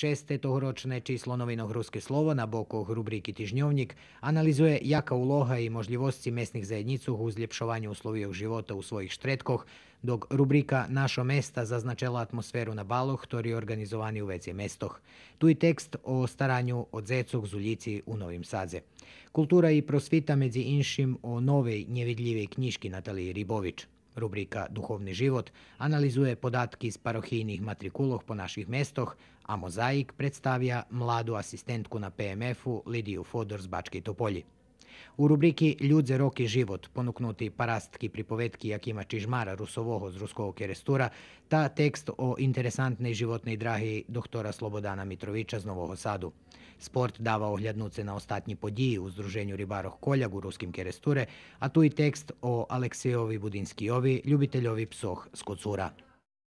Шесте тогорочне число новинок «Руське слово» на боку рубрики «Тижньовник» аналізує, яка улога і можливості местних заєдніць у зліпшуванню условій живота у своїх штретках, док рубрика «Нашо места» зазначала атмосферу на балах, які організовані у веці местах. Ту й текст о старанню од зецок з улиці у Новім Садзе. Культура і просвіта, між іншим, о новій невідливій книжці Наталії Рібович – Rubrika Duhovni život analizuje podatki iz parohijnih matrikuloh po naših mestoh, a Mozaik predstavlja mladu asistentku na PMF-u Lidiju Fodor z Bački Topolji. У рубрики Людзе рок і живот понукнуті парастки приповедки Якима Чижмара, русового з руського керестура, та текст о інтересантній животній драги доктора Слободана Мітровича з Нового Саду. Спорт дава огляднуться на остатні події у Здруженню рибарох коляг у Руськім керестуре, а ту й текст о Алексеєві Будинськійові, любітельові псох з Коцура.